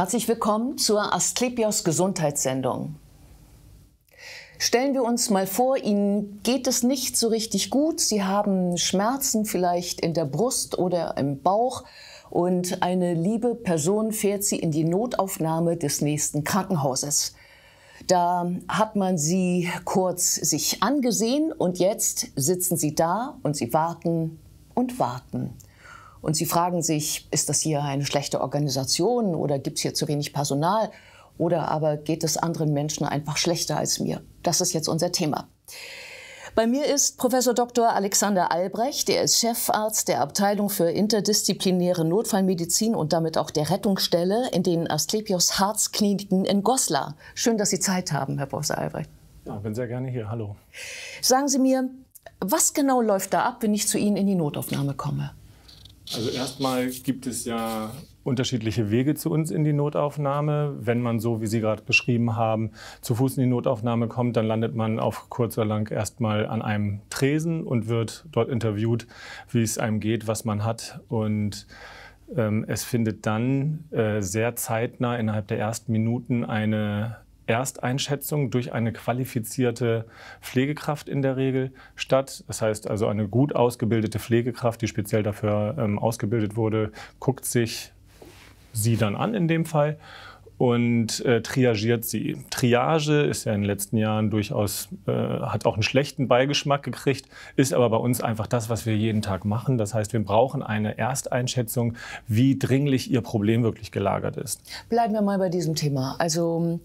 Herzlich willkommen zur Asklepios Gesundheitssendung. Stellen wir uns mal vor, Ihnen geht es nicht so richtig gut. Sie haben Schmerzen vielleicht in der Brust oder im Bauch und eine liebe Person fährt Sie in die Notaufnahme des nächsten Krankenhauses. Da hat man Sie kurz sich angesehen und jetzt sitzen Sie da und Sie warten und warten. Und sie fragen sich, ist das hier eine schlechte Organisation oder gibt es hier zu wenig Personal oder aber geht es anderen Menschen einfach schlechter als mir? Das ist jetzt unser Thema. Bei mir ist Professor Dr. Alexander Albrecht. der ist Chefarzt der Abteilung für interdisziplinäre Notfallmedizin und damit auch der Rettungsstelle in den Asklepios Harzkliniken in Goslar. Schön, dass Sie Zeit haben, Herr Professor Albrecht. Ja, bin sehr gerne hier. Hallo. Sagen Sie mir, was genau läuft da ab, wenn ich zu Ihnen in die Notaufnahme komme? Also erstmal gibt es ja unterschiedliche Wege zu uns in die Notaufnahme. Wenn man so, wie Sie gerade beschrieben haben, zu Fuß in die Notaufnahme kommt, dann landet man auf kurz oder lang erstmal an einem Tresen und wird dort interviewt, wie es einem geht, was man hat und ähm, es findet dann äh, sehr zeitnah innerhalb der ersten Minuten eine Ersteinschätzung durch eine qualifizierte Pflegekraft in der Regel statt. Das heißt also, eine gut ausgebildete Pflegekraft, die speziell dafür ähm, ausgebildet wurde, guckt sich sie dann an in dem Fall und äh, triagiert sie. Triage ist ja in den letzten Jahren durchaus, äh, hat auch einen schlechten Beigeschmack gekriegt, ist aber bei uns einfach das, was wir jeden Tag machen. Das heißt, wir brauchen eine Ersteinschätzung, wie dringlich Ihr Problem wirklich gelagert ist. Bleiben wir mal bei diesem Thema. Also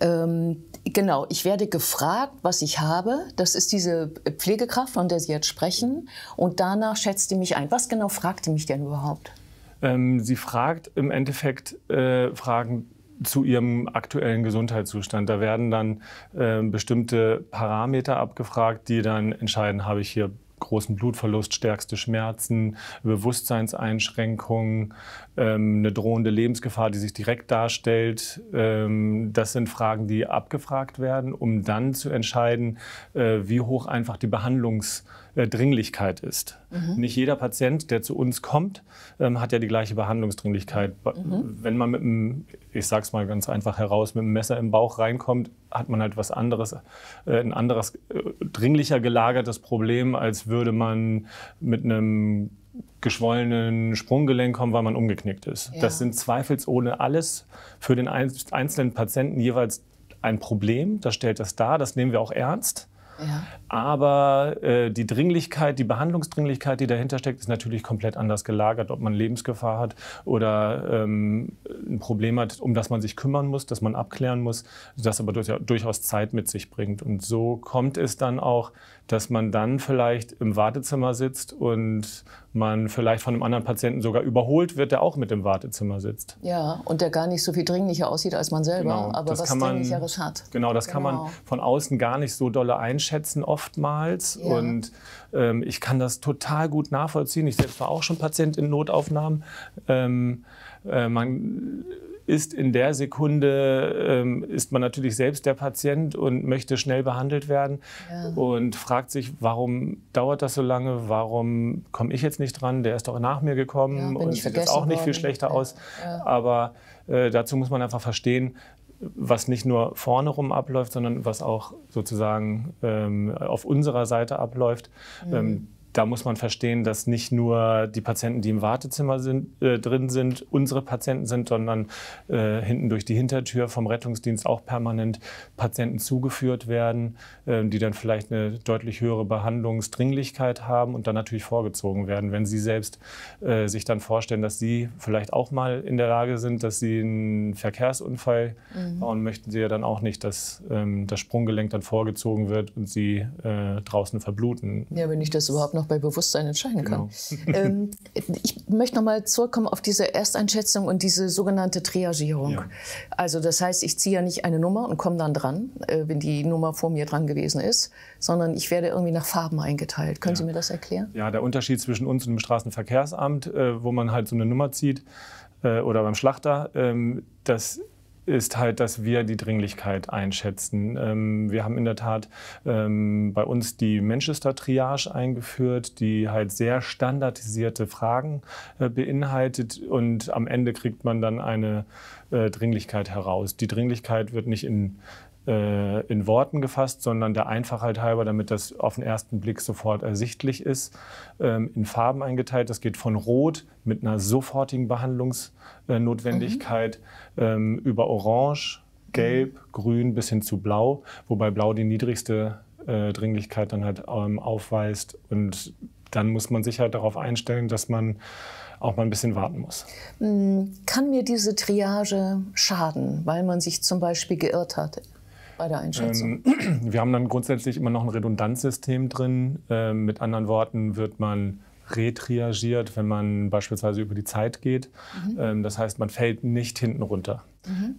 ähm, genau, ich werde gefragt, was ich habe. Das ist diese Pflegekraft, von der Sie jetzt sprechen. Und danach schätzt die mich ein. Was genau fragt die mich denn überhaupt? Ähm, sie fragt im Endeffekt äh, Fragen zu ihrem aktuellen Gesundheitszustand. Da werden dann äh, bestimmte Parameter abgefragt, die dann entscheiden, habe ich hier großen Blutverlust, stärkste Schmerzen, Bewusstseinseinschränkungen, ähm, eine drohende Lebensgefahr, die sich direkt darstellt. Ähm, das sind Fragen, die abgefragt werden, um dann zu entscheiden, äh, wie hoch einfach die Behandlungs- äh, Dringlichkeit ist. Mhm. Nicht jeder Patient, der zu uns kommt, ähm, hat ja die gleiche Behandlungsdringlichkeit. Mhm. Wenn man mit einem, ich sag's mal ganz einfach heraus, mit einem Messer im Bauch reinkommt, hat man halt was anderes, äh, ein anderes, äh, dringlicher gelagertes Problem, als würde man mit einem geschwollenen Sprunggelenk kommen, weil man umgeknickt ist. Ja. Das sind zweifelsohne alles für den einzelnen Patienten jeweils ein Problem. Das stellt das dar, das nehmen wir auch ernst. Aber äh, die Dringlichkeit, die Behandlungsdringlichkeit, die dahinter steckt, ist natürlich komplett anders gelagert. Ob man Lebensgefahr hat oder ähm, ein Problem hat, um das man sich kümmern muss, das man abklären muss, das aber durch, durchaus Zeit mit sich bringt. Und so kommt es dann auch, dass man dann vielleicht im Wartezimmer sitzt und man vielleicht von einem anderen Patienten sogar überholt wird, der auch mit im Wartezimmer sitzt. Ja, und der gar nicht so viel dringlicher aussieht als man selber, genau, aber was man, Dringlicheres hat. Genau, das genau. kann man genau. von außen gar nicht so dolle einschätzen einschätzen oftmals. Ja. Und ähm, ich kann das total gut nachvollziehen. Ich selbst war auch schon Patient in Notaufnahmen. Ähm, äh, man ist in der Sekunde, ähm, ist man natürlich selbst der Patient und möchte schnell behandelt werden ja. und fragt sich, warum dauert das so lange, warum komme ich jetzt nicht dran, der ist doch nach mir gekommen ja, und sieht jetzt auch nicht worden. viel schlechter ja. aus. Aber äh, dazu muss man einfach verstehen, was nicht nur vorne rum abläuft, sondern was auch sozusagen ähm, auf unserer Seite abläuft. Ähm, mhm. Ähm, da muss man verstehen, dass nicht nur die Patienten, die im Wartezimmer sind, äh, drin sind, unsere Patienten sind, sondern äh, hinten durch die Hintertür vom Rettungsdienst auch permanent Patienten zugeführt werden, äh, die dann vielleicht eine deutlich höhere Behandlungsdringlichkeit haben und dann natürlich vorgezogen werden. Wenn Sie selbst äh, sich dann vorstellen, dass Sie vielleicht auch mal in der Lage sind, dass Sie einen Verkehrsunfall mhm. bauen, möchten Sie ja dann auch nicht, dass ähm, das Sprunggelenk dann vorgezogen wird und Sie äh, draußen verbluten. Ja, wenn ich das überhaupt noch noch bei Bewusstsein entscheiden kann. Genau. Ähm, ich möchte noch mal zurückkommen auf diese Ersteinschätzung und diese sogenannte Triagierung. Ja. Also das heißt, ich ziehe ja nicht eine Nummer und komme dann dran, äh, wenn die Nummer vor mir dran gewesen ist, sondern ich werde irgendwie nach Farben eingeteilt. Können ja. Sie mir das erklären? Ja, der Unterschied zwischen uns und dem Straßenverkehrsamt, äh, wo man halt so eine Nummer zieht, äh, oder beim Schlachter, ähm, das ist halt, dass wir die Dringlichkeit einschätzen. Ähm, wir haben in der Tat ähm, bei uns die Manchester-Triage eingeführt, die halt sehr standardisierte Fragen äh, beinhaltet und am Ende kriegt man dann eine äh, Dringlichkeit heraus. Die Dringlichkeit wird nicht in äh, in Worten gefasst, sondern der Einfachheit halber, damit das auf den ersten Blick sofort ersichtlich ist, ähm, in Farben eingeteilt. Das geht von Rot mit einer sofortigen Behandlungsnotwendigkeit mhm. ähm, über Orange, Gelb, mhm. Grün bis hin zu Blau, wobei Blau die niedrigste äh, Dringlichkeit dann halt ähm, aufweist und dann muss man sich halt darauf einstellen, dass man auch mal ein bisschen warten muss. Mm, kann mir diese Triage schaden, weil man sich zum Beispiel geirrt hat? bei der Einschätzung? Ähm, wir haben dann grundsätzlich immer noch ein Redundanzsystem drin. Ähm, mit anderen Worten wird man retriagiert, wenn man beispielsweise über die Zeit geht. Mhm. Ähm, das heißt, man fällt nicht hinten runter. Mhm.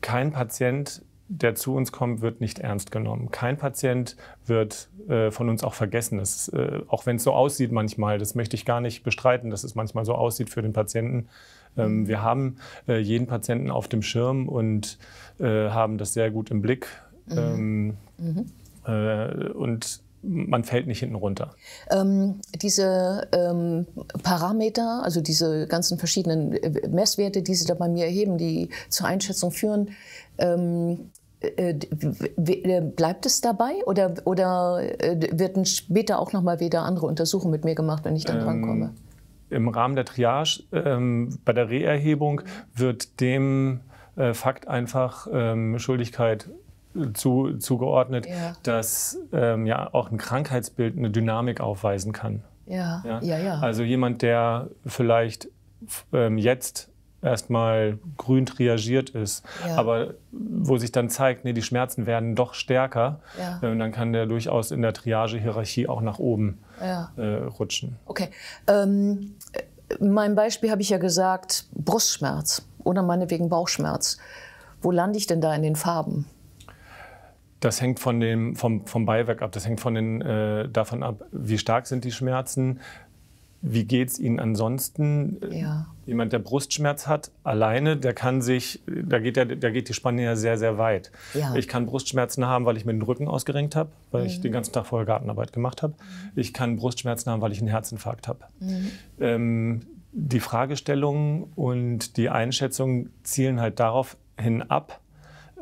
Kein Patient der zu uns kommt, wird nicht ernst genommen. Kein Patient wird äh, von uns auch vergessen. Das, äh, auch wenn es so aussieht manchmal, das möchte ich gar nicht bestreiten, dass es manchmal so aussieht für den Patienten. Ähm, wir haben äh, jeden Patienten auf dem Schirm und äh, haben das sehr gut im Blick. Mhm. Ähm, mhm. äh, und man fällt nicht hinten runter. Ähm, diese ähm, Parameter, also diese ganzen verschiedenen äh, Messwerte, die Sie da bei mir erheben, die zur Einschätzung führen, ähm, äh, äh bleibt es dabei oder, oder äh, werden später auch nochmal wieder andere Untersuchungen mit mir gemacht, wenn ich dann ähm, drankomme? Im Rahmen der Triage ähm, bei der Reerhebung wird dem äh, Fakt einfach ähm, Schuldigkeit äh, zu, zugeordnet, ja. dass ähm, ja auch ein Krankheitsbild eine Dynamik aufweisen kann. Ja, ja, ja. ja. Also jemand, der vielleicht ähm, jetzt erstmal grün triagiert ist, ja. aber wo sich dann zeigt, nee, die Schmerzen werden doch stärker, ja. Äh, dann kann der durchaus in der Triage-Hierarchie auch nach oben ja. äh, rutschen. Okay. Ähm, äh, mein Beispiel habe ich ja gesagt, Brustschmerz oder meinetwegen Bauchschmerz. Wo lande ich denn da in den Farben? Das hängt von dem, vom, vom Beiwerk ab. Das hängt von den, äh, davon ab, wie stark sind die Schmerzen, wie geht es Ihnen ansonsten? Ja. Jemand, der Brustschmerz hat, alleine, der kann sich, da geht, der, da geht die Spanne ja sehr, sehr weit. Ja. Ich kann Brustschmerzen haben, weil ich mir den Rücken ausgerenkt habe, weil mhm. ich den ganzen Tag vorher Gartenarbeit gemacht habe. Mhm. Ich kann Brustschmerzen haben, weil ich einen Herzinfarkt habe. Mhm. Ähm, die Fragestellungen und die Einschätzungen zielen halt darauf hin ab,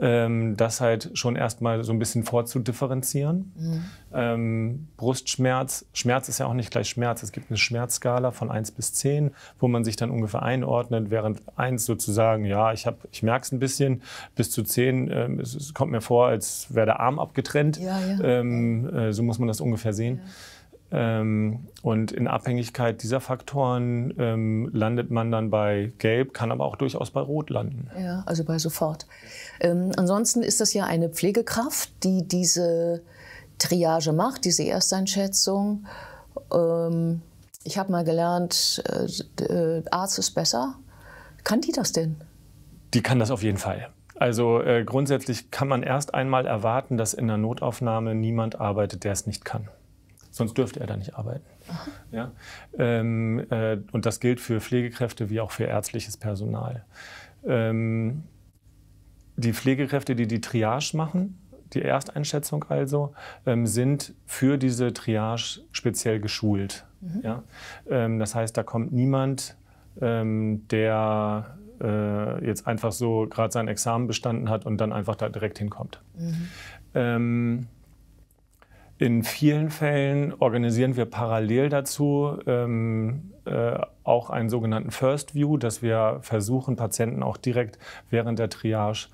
ähm, das halt schon erstmal so ein bisschen vorzudifferenzieren. Mhm. Ähm, Brustschmerz, Schmerz ist ja auch nicht gleich Schmerz. Es gibt eine Schmerzskala von 1 bis 10, wo man sich dann ungefähr einordnet, während 1 sozusagen, ja, ich, hab, ich merke es ein bisschen, bis zu 10, ähm, es, es, kommt mir vor, als wäre der Arm abgetrennt. Ja, ja. Ähm, äh, so muss man das ungefähr sehen. Ja. Ähm, und in Abhängigkeit dieser Faktoren ähm, landet man dann bei Gelb, kann aber auch durchaus bei Rot landen. Ja, also bei sofort. Ähm, ansonsten ist das ja eine Pflegekraft, die diese Triage macht, diese Ersteinschätzung. Ähm, ich habe mal gelernt, äh, äh Arzt ist besser. Kann die das denn? Die kann das auf jeden Fall. Also äh, grundsätzlich kann man erst einmal erwarten, dass in der Notaufnahme niemand arbeitet, der es nicht kann sonst dürfte er da nicht arbeiten. Ja? Ähm, äh, und das gilt für Pflegekräfte wie auch für ärztliches Personal. Ähm, die Pflegekräfte, die die Triage machen, die Ersteinschätzung also, ähm, sind für diese Triage speziell geschult. Mhm. Ja? Ähm, das heißt, da kommt niemand, ähm, der äh, jetzt einfach so gerade sein Examen bestanden hat und dann einfach da direkt hinkommt. Mhm ähm, in vielen Fällen organisieren wir parallel dazu ähm, äh, auch einen sogenannten First View, dass wir versuchen, Patienten auch direkt während der Triage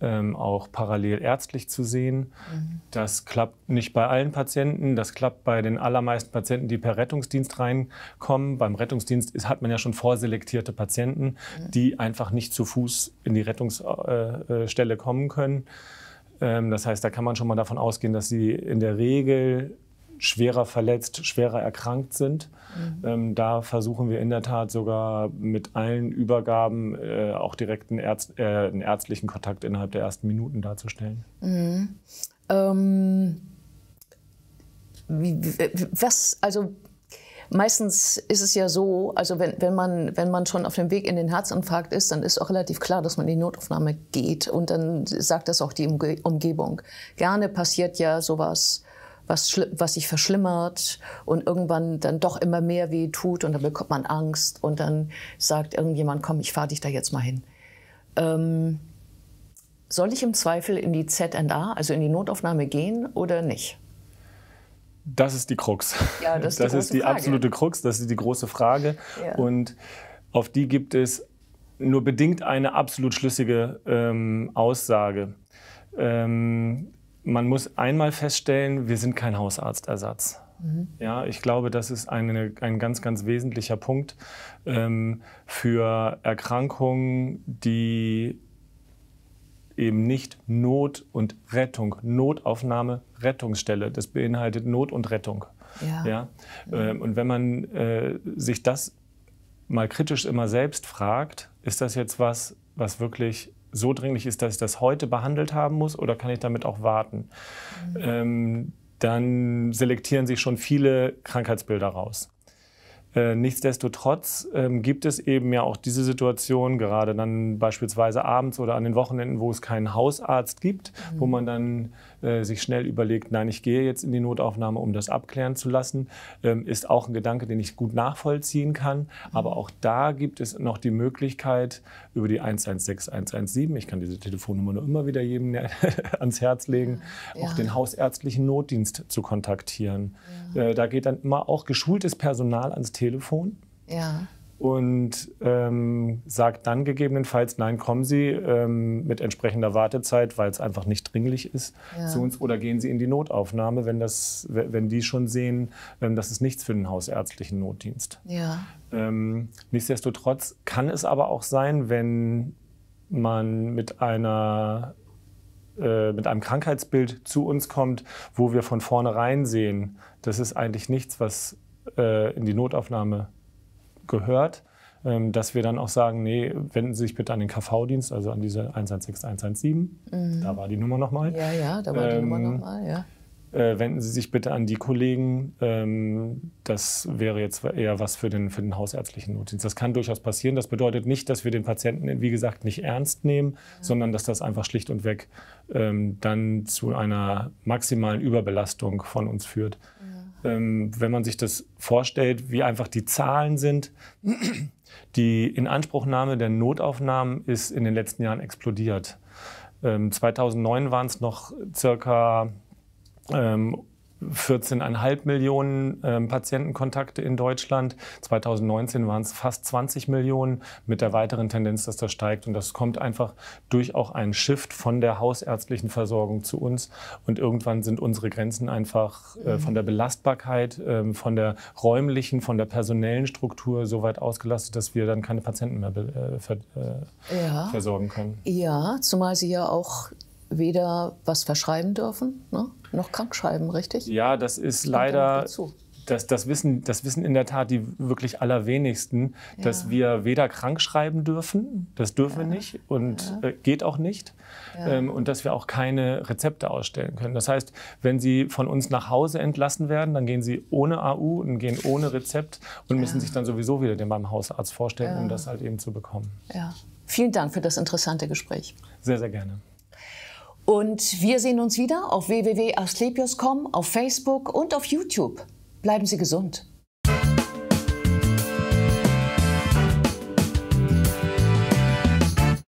ähm, auch parallel ärztlich zu sehen. Mhm. Das klappt nicht bei allen Patienten, das klappt bei den allermeisten Patienten, die per Rettungsdienst reinkommen. Beim Rettungsdienst ist, hat man ja schon vorselektierte Patienten, mhm. die einfach nicht zu Fuß in die Rettungsstelle äh, äh, kommen können. Ähm, das heißt, da kann man schon mal davon ausgehen, dass sie in der Regel schwerer verletzt, schwerer erkrankt sind. Mhm. Ähm, da versuchen wir in der Tat sogar mit allen Übergaben äh, auch direkt einen, äh, einen, ärztlichen Kontakt innerhalb der ersten Minuten darzustellen. Mhm. Ähm, wie, was, also meistens ist es ja so, also wenn, wenn, man, wenn man schon auf dem Weg in den Herzinfarkt ist, dann ist auch relativ klar, dass man in die Notaufnahme geht. Und dann sagt das auch die Umge Umgebung. Gerne passiert ja sowas was, was sich verschlimmert und irgendwann dann doch immer mehr weh tut und dann bekommt man Angst und dann sagt irgendjemand, komm, ich fahre dich da jetzt mal hin. Ähm, soll ich im Zweifel in die ZNA, also in die Notaufnahme gehen oder nicht? Das ist die Krux. Ja, das ist das die, ist die absolute Krux, das ist die große Frage. Ja. Und auf die gibt es nur bedingt eine absolut schlüssige ähm, Aussage. Ähm, man muss einmal feststellen, wir sind kein Hausarztersatz. Mhm. Ja, ich glaube, das ist eine, ein ganz, ganz wesentlicher Punkt ähm, für Erkrankungen, die eben nicht Not und Rettung, Notaufnahme, Rettungsstelle. Das beinhaltet Not und Rettung. Ja. ja? Ähm, und wenn man äh, sich das mal kritisch immer selbst fragt, ist das jetzt was, was wirklich so dringlich ist, dass ich das heute behandelt haben muss oder kann ich damit auch warten? Mhm. Ähm, dann selektieren sich schon viele Krankheitsbilder raus. Äh, nichtsdestotrotz ähm, gibt es eben ja auch diese Situation, gerade dann beispielsweise abends oder an den Wochenenden, wo es keinen Hausarzt gibt, mhm. wo man dann äh, sich schnell überlegt, nein, ich gehe jetzt in die Notaufnahme, um das abklären zu lassen, ähm, ist auch ein Gedanke, den ich gut nachvollziehen kann. Aber mhm. auch da gibt es noch die Möglichkeit über die 116 117, ich kann diese Telefonnummer nur immer wieder jedem ans Herz legen, ja. auch den hausärztlichen Notdienst zu kontaktieren. Ja. Äh, da geht dann immer auch geschultes Personal ans Telefon. Ja und ähm, sagt dann gegebenenfalls, nein, kommen Sie ähm, mit entsprechender Wartezeit, weil es einfach nicht dringlich ist, ja. zu uns oder gehen Sie in die Notaufnahme, wenn, das, wenn die schon sehen, ähm, das ist nichts für den hausärztlichen Notdienst. Ja. Ähm, nichtsdestotrotz kann es aber auch sein, wenn man mit einer äh, mit einem Krankheitsbild zu uns kommt, wo wir von vornherein sehen, das ist eigentlich nichts, was äh, in die Notaufnahme gehört, ähm, dass wir dann auch sagen, nee, wenden Sie sich bitte an den KV-Dienst, also an diese 116117. Mhm. Da war die Nummer nochmal. Ja, ja, da war die ähm, Nummer nochmal, ja. Äh, wenden Sie sich bitte an die Kollegen. Ähm, das wäre jetzt eher was für den, für den hausärztlichen Notdienst. Das kann durchaus passieren. Das bedeutet nicht, dass wir den Patienten, wie gesagt, nicht ernst nehmen, ja. Mhm. sondern dass das einfach schlicht und weg ähm, dann zu einer maximalen Überbelastung von uns führt. Ja. Ähm, wenn man sich das vorstellt, wie einfach die Zahlen sind. Die Inanspruchnahme der Notaufnahmen ist in den letzten Jahren explodiert. 2009 waren es noch circa ähm, 14,5 Millionen äh, Patientenkontakte in Deutschland. 2019 waren es fast 20 Millionen mit der weiteren Tendenz, dass das steigt. Und das kommt einfach durch auch einen Shift von der hausärztlichen Versorgung zu uns. Und irgendwann sind unsere Grenzen einfach äh, mhm. von der Belastbarkeit, äh, von der räumlichen, von der personellen Struktur so weit ausgelastet, dass wir dann keine Patienten mehr äh, ver äh, ja. versorgen können. Ja, zumal sie ja auch weder was verschreiben dürfen, ne? noch krank schreiben, richtig? Ja, das ist leider das, das, wissen, das wissen in der Tat die wirklich allerwenigsten, ja. dass wir weder krank schreiben dürfen, das dürfen ja. wir nicht und ja. Äh, geht auch nicht, ähm, und dass wir auch keine Rezepte ausstellen können. Das heißt, wenn Sie von uns nach Hause entlassen werden, dann gehen Sie ohne AU und gehen ohne Rezept und müssen sich dann sowieso wieder den beim Hausarzt vorstellen, um das halt eben zu bekommen. Vielen Dank für das interessante Gespräch. Sehr, sehr gerne. Und wir sehen uns wieder auf www.asklepios.com, auf Facebook und auf YouTube. Bleiben Sie gesund.